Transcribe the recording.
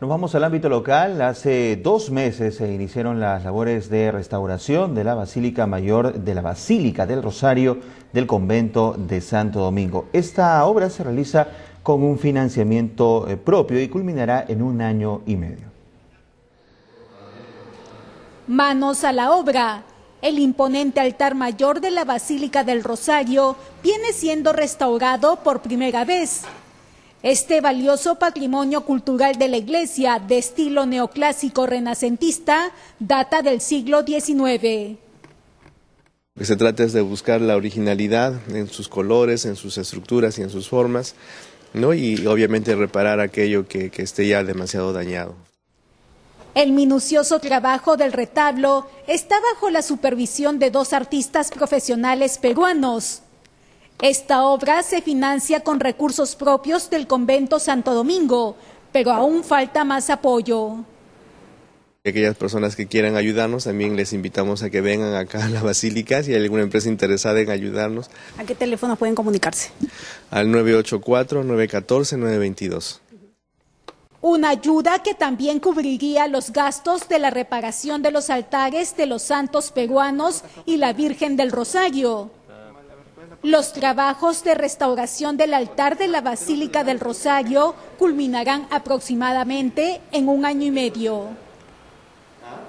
Nos vamos al ámbito local. Hace dos meses se iniciaron las labores de restauración de la Basílica Mayor de la Basílica del Rosario del convento de Santo Domingo. Esta obra se realiza con un financiamiento eh, propio y culminará en un año y medio. Manos a la obra. El imponente altar mayor de la Basílica del Rosario viene siendo restaurado por primera vez este valioso patrimonio cultural de la iglesia de estilo neoclásico renacentista data del siglo XIX. que se trata es de buscar la originalidad en sus colores, en sus estructuras y en sus formas, ¿no? y obviamente reparar aquello que esté ya demasiado dañado. El minucioso trabajo del retablo está bajo la supervisión de dos artistas profesionales peruanos, esta obra se financia con recursos propios del convento Santo Domingo, pero aún falta más apoyo. Aquellas personas que quieran ayudarnos, también les invitamos a que vengan acá a la Basílica si hay alguna empresa interesada en ayudarnos. ¿A qué teléfono pueden comunicarse? Al 984-914-922. Una ayuda que también cubriría los gastos de la reparación de los altares de los santos peruanos y la Virgen del Rosario. Los trabajos de restauración del altar de la Basílica del Rosario culminarán aproximadamente en un año y medio. Ah,